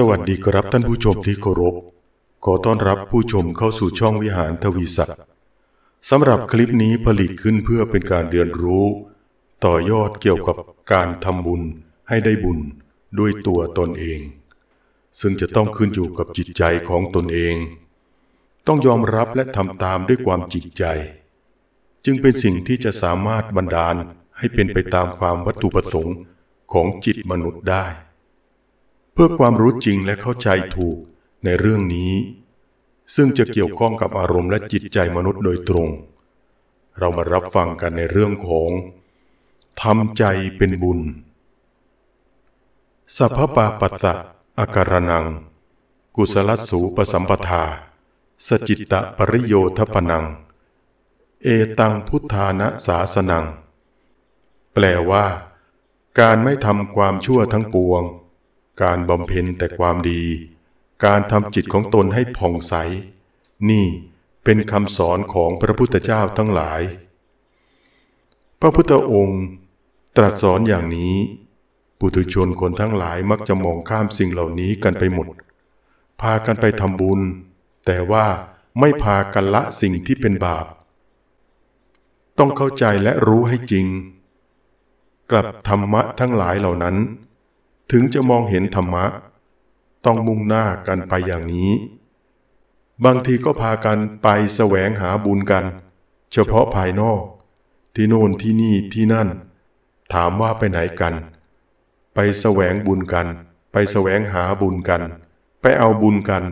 สวัสดีครับท่านผู้ชมที่เคารพ ขอต้อนรับผู้ชมเข้าสู่ช่องวิหารทวีศักดิ์สำหรับคลิปนี้ผลิตขึ้นเพื่อเป็นการเรียนรู้ ต่อยอดเกี่ยวกับการทำบุญให้ได้บุญด้วยตัวตนเอง ซึ่งจะต้องขึ้นอยู่กับจิตใจของตนเอง ต้องยอมรับและทำตามด้วยความจิตใจ จึงเป็นสิ่งที่จะสามารถบันดาลให้เป็นไปตามความวัตถุประสงค์ของจิตมนุษย์ได้พื่อความรู้จริงและเข้าใจถูกในเรื่องนี้ ซึ่งจะเกี่ยวข้องกับอารมณ์และจิตใจมนุษย์โดยตรง เรามารับฟังกันในเรื่องของทำใจเป็นบุญสัพพปาปัสสะอาการนัง กุสลสูปสัมปทา สจิตตะปริโยทปนัง เอตังพุทธานะสาสนัง แปลว่าการไม่ทำความชั่วทั้งปวงการบำเพ็ญแต่ความดี การทำจิตของตนให้ผ่องใส นี่เป็นคำสอนของพระพุทธเจ้าทั้งหลาย พระพุทธองค์ตรัสสอนอย่างนี้ ปุถุชนคนทั้งหลายมักจะมองข้ามสิ่งเหล่านี้กันไปหมด พากันไปทำบุญ แต่ว่าไม่พากันละสิ่งที่เป็นบาป ต้องเข้าใจและรู้ให้จริง กลับธรรมะทั้งหลายเหล่านั้นถึงจะมองเห็นธรรมะ ต้องมุ่งหน้ากันไปอย่างนี้ บางทีก็พากันไปแสวงหาบุญกัน เฉพาะภายนอกที่โน่นที่นี่ที่นั่น ถามว่าไปไหนกัน ไปแสวงบุญกัน ไปแสวงหาบุญกัน ไปเอาบุญกัน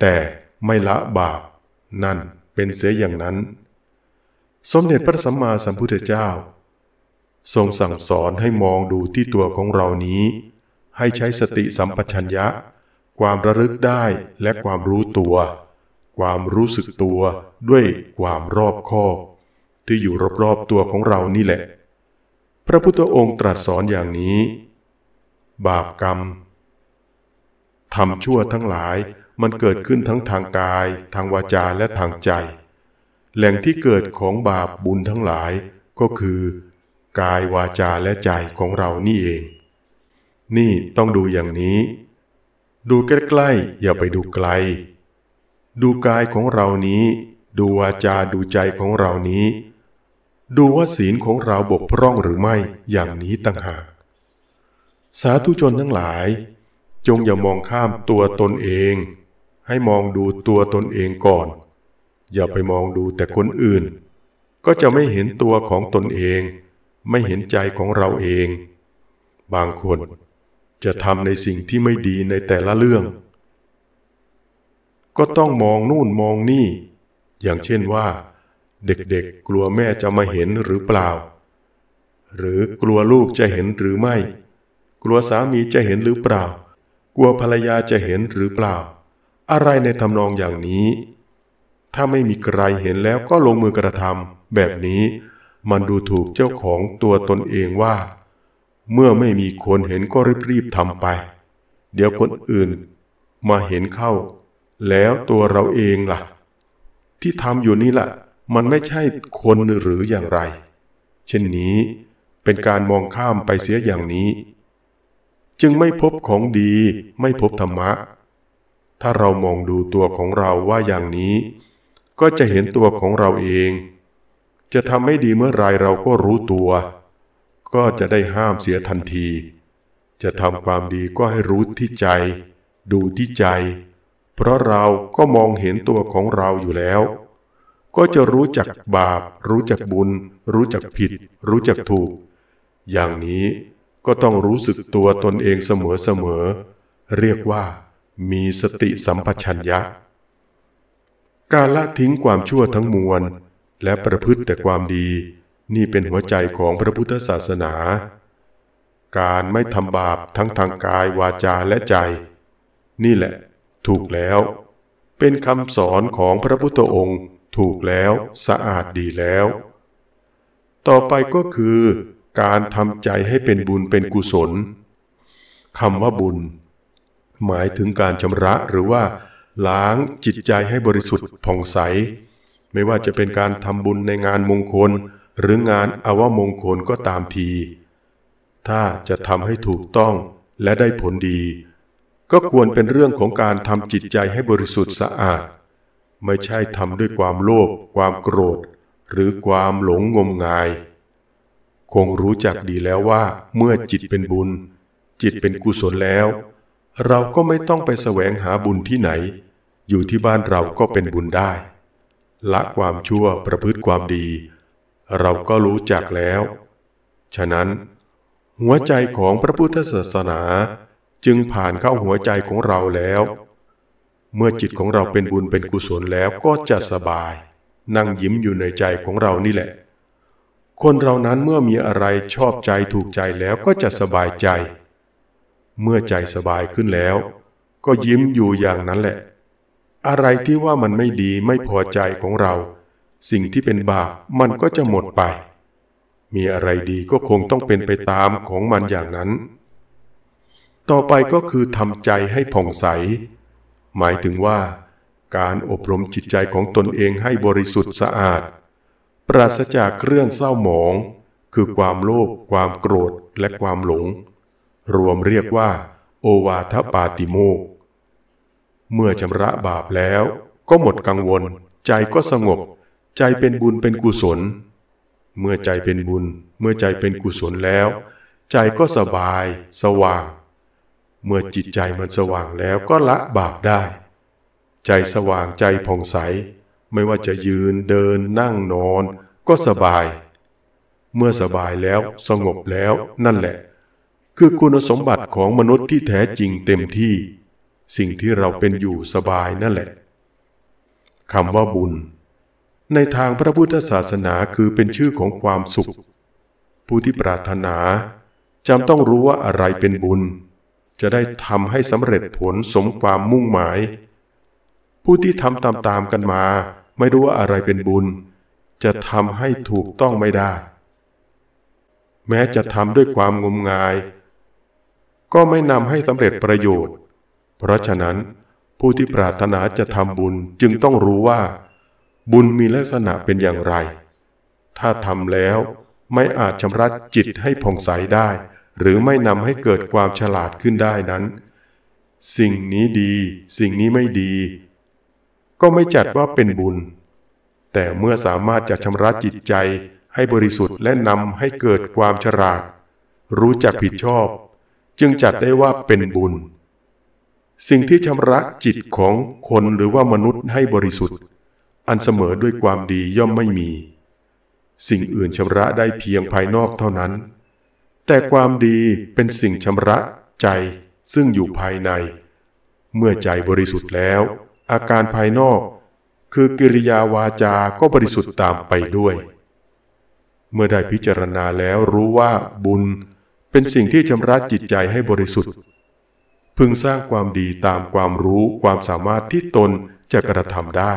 แต่ไม่ละบาป นั่นเป็นเสียอย่างนั้น สมเด็จพระสัมมาสัมพุทธเจ้า ทรงสั่งสอนให้มองดูที่ตัวของเรานี้ให้ใช้สติสัมปชัญญะ ความระลึกได้และความรู้ตัว ความรู้สึกตัวด้วยความรอบคอบที่อยู่รอบๆตัวของเรานี่แหละ พระพุทธองค์ตรัสสอนอย่างนี้ บาปกรรมทำชั่วทั้งหลายมันเกิดขึ้นทั้งทางกาย ทางวาจาและทางใจ แหล่งที่เกิดของบาปบุญทั้งหลาย ก็คือ กายวาจาและใจของเรานี่เองนี่ต้องดูอย่างนี้ ดูใกล้ๆอย่าไปดูไกล ดูกายของเรานี้ ดูวาจาดูใจของเรานี้ ดูว่าศีลของเราบกพร่องหรือไม่ อย่างนี้ต่างหาก สาธุชนทั้งหลาย จงอย่ามองข้ามตัวตนเอง ให้มองดูตัวตนเองก่อน อย่าไปมองดูแต่คนอื่น ก็จะไม่เห็นตัวของตนเอง ไม่เห็นใจของเราเอง บางคนจะทำในสิ่งที่ไม่ดีในแต่ละเรื่อง ก็ต้องมองนู่นมองนี่ อย่างเช่นว่า เด็กๆกลัวแม่จะมาเห็นหรือเปล่า หรือกลัวลูกจะเห็นหรือไม่ กลัวสามีจะเห็นหรือเปล่า กลัวภรรยาจะเห็นหรือเปล่า อะไรในทำนองอย่างนี้ ถ้าไม่มีใครเห็นแล้วก็ลงมือกระทำแบบนี้มันดูถูกเจ้าของตัวตนเองว่าเมื่อไม่มีคนเห็นก็รีบๆทำไป เดี๋ยวคนอื่นมาเห็นเข้า แล้วตัวเราเองละ่ะ ที่ทำอยู่นี่ละ่ะ มันไม่ใช่คนหรืออย่างไร เช่นนี้เป็นการมองข้ามไปเสียอย่างนี้ จึงไม่พบของดีไม่พบธรรมะ ถ้าเรามองดูตัวของเราว่าอย่างนี้ ก็จะเห็นตัวของเราเอง จะทำไม่ดีเมื่อไรเราก็รู้ตัวก็จะได้ห้ามเสียทันที จะทำความดีก็ให้รู้ที่ใจ ดูที่ใจ เพราะเราก็มองเห็นตัวของเราอยู่แล้ว ก็จะรู้จักบาป รู้จักบุญ รู้จักผิดรู้จักถูก อย่างนี้ก็ต้องรู้สึกตัวตนเองเสมอเสมอ เรียกว่ามีสติสัมปชัญญะ การละทิ้งความชั่วทั้งมวลและประพฤติแต่ความดีนี่เป็นหัวใจของพระพุทธศาสนา การไม่ทำบาปทั้งทางกายวาจาและใจ นี่แหละ ถูกแล้ว เป็นคำสอนของพระพุทธองค์ถูกแล้วสะอาดดีแล้ว ต่อไปก็คือการทำใจให้เป็นบุญเป็นกุศลคำว่าบุญ หมายถึงการชำระหรือว่า ล้างจิตใจให้บริสุทธิ์ผ่องใส ไม่ว่าจะเป็นการทำบุญในงานมงคลหรืองานอวมงคลก็ตามที ถ้าจะทำให้ถูกต้องและได้ผลดี ก็ควรเป็นเรื่องของการทำจิตใจให้บริสุทธิ์สะอาด ไม่ใช่ทำด้วยความโลภ ความโกรธ หรือความหลงงมงาย คงรู้จักดีแล้วว่า เมื่อจิตเป็นบุญ จิตเป็นกุศลแล้ว เราก็ไม่ต้องไปแสวงหาบุญที่ไหน อยู่ที่บ้านเราก็เป็นบุญได้ ละความชั่วประพฤติความดีเราก็รู้จักแล้ว ฉะนั้น หัวใจของพระพุทธศาสนาจึงผ่านเข้าหัวใจของเราแล้ว เมื่อจิตของเราเป็นบุญเป็นกุศลแล้วก็จะสบาย นั่งยิ้มอยู่ในใจของเรานี่แหละ คนเรานั้นเมื่อมีอะไรชอบใจถูกใจแล้วก็จะสบายใจ เมื่อใจสบายขึ้นแล้วก็ยิ้มอยู่อย่างนั้นแหละ อะไรที่ว่ามันไม่ดีไม่พอใจของเราสิ่งที่เป็นบาปมันก็จะหมดไป มีอะไรดีก็คงต้องเป็นไปตามของมันอย่างนั้น ต่อไปก็คือทำใจให้ผ่องใส หมายถึงว่าการอบรมจิตใจของตนเองให้บริสุทธิ์สะอาด ปราศจากเครื่องเศร้าหมอง คือความโลภ ความโกรธ และความหลง รวมเรียกว่า โอวาทปาติโมกเมื่อชำระบาปแล้วก็หมดกังวล ใจก็สงบใจเป็นบุญเป็นกุศล เมื่อใจเป็นบุญ เมื่อใจเป็นกุศลแล้ว ใจก็สบาย สว่าง เมื่อจิตใจมันสว่างแล้วก็ละบาปได้ ใจสว่างใจผ่องใส ไม่ว่าจะยืนเดินนั่งนอน ก็สบาย เมื่อสบายแล้วสงบแล้วนั่นแหละ คือคุณสมบัติของมนุษย์ที่แท้จริงเต็มที่ สิ่งที่เราเป็นอยู่สบายนั่นแหละคำว่าบุญในทางพระพุทธศาสนาคือเป็นชื่อของความสุข ผู้ที่ปรารถนาจำต้องรู้ว่าอะไรเป็นบุญ จะได้ทำให้สำเร็จผลสมความมุ่งหมาย ผู้ที่ทำตามๆกันมา ไม่รู้ว่าอะไรเป็นบุญ จะทำให้ถูกต้องไม่ได้ แม้จะทำด้วยความงมงาย ก็ไม่นำให้สำเร็จประโยชน์ เพราะฉะนั้นผู้ที่ปรารถนาจะทำบุญจึงต้องรู้ว่าบุญมีลักษณะเป็นอย่างไร ถ้าทำแล้วไม่อาจชำระจิตให้ผ่องใสได้ หรือไม่นำให้เกิดความฉลาดขึ้นได้นั้น สิ่งนี้ดี สิ่งนี้ไม่ดี ก็ไม่จัดว่าเป็นบุญ แต่เมื่อสามารถจะชำระจิตใจให้บริสุทธิ์และนำให้เกิดความฉลาด รู้จักผิดชอบ จึงจัดได้ว่าเป็นบุญ สิ่งที่ชำระจิตของคนหรือว่ามนุษย์ให้บริสุทธิ์อันเสมอด้วยความดีย่อมไม่มี สิ่งอื่นชำระได้เพียงภายนอกเท่านั้น แต่ความดีเป็นสิ่งชำระใจซึ่งอยู่ภายใน เมื่อใจบริสุทธิ์แล้ว อาการภายนอกคือกิริยาวาจาก็บริสุทธิ์ตามไปด้วย เมื่อได้พิจารณาแล้วรู้ว่าบุญเป็นสิ่งที่ชำระจิตใจให้บริสุทธิ์ พึงสร้างความดีตามความรู้ความสามารถที่ตนจะกระทำได้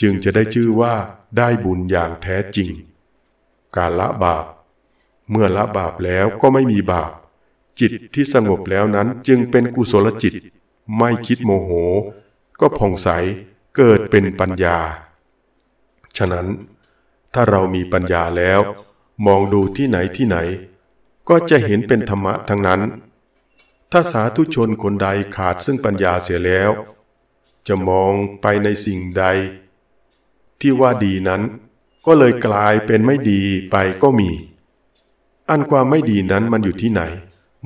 จึงจะได้ชื่อว่าได้บุญอย่างแท้จริง การละบาป เมื่อละบาปแล้วก็ไม่มีบาป จิตที่สงบแล้วนั้นจึงเป็นกุศลจิต ไม่คิดโมโห ก็ผ่องใสเกิดเป็นปัญญา ฉะนั้น ถ้าเรามีปัญญาแล้ว มองดูที่ไหนที่ไหน ก็จะเห็นเป็นธรรมะทั้งนั้น ถ้าสาธุชนคนใดขาดซึ่งปัญญาเสียแล้ว จะมองไปในสิ่งใดที่ว่าดีนั้นก็เลยกลายเป็นไม่ดีไปก็มี อันความไม่ดีนั้นมันอยู่ที่ไหน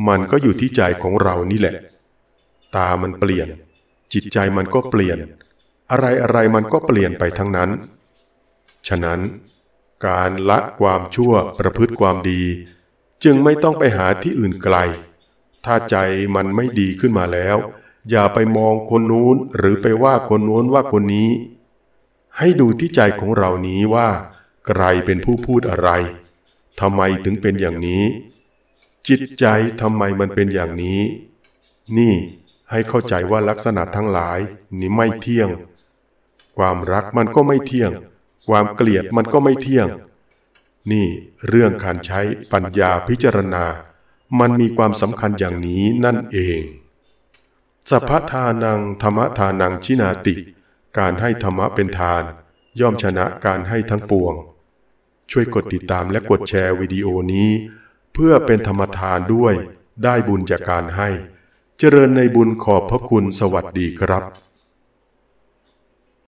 มันก็อยู่ที่ใจของเรานี่แหละ ตามันเปลี่ยน จิตใจมันก็เปลี่ยน อะไรอะไรมันก็เปลี่ยนไปทั้งนั้น ฉะนั้น การละความชั่วประพฤติความดี จึงไม่ต้องไปหาที่อื่นไกล ถ้าใจมันไม่ดีขึ้นมาแล้ว อย่าไปมองคนนู้นหรือไปว่าคนนู้นว่าคนนี้ให้ดูที่ใจของเรานี้ว่า ใครเป็นผู้พูดอะไร ทำไมถึงเป็นอย่างนี้ จิตใจทำไมมันเป็นอย่างนี้ นี่ ให้เข้าใจว่าลักษณะทั้งหลายนี่ไม่เที่ยง ความรักมันก็ไม่เที่ยง ความเกลียดมันก็ไม่เที่ยง นี่เรื่องการใช้ปัญญาพิจารณา มันมีความสำคัญอย่างนี้นั่นเองสัพพทานังธรรมทานังชินาติการให้ธรรมะเป็นทาน ย่อมชนะการให้ทั้งปวง ช่วยกดติดตามและกดแชร์วิดีโอนี้ เพื่อเป็นธรรมทานด้วย ได้บุญจากการให้ เจริญในบุญขอบพระคุณสวัสดีครับ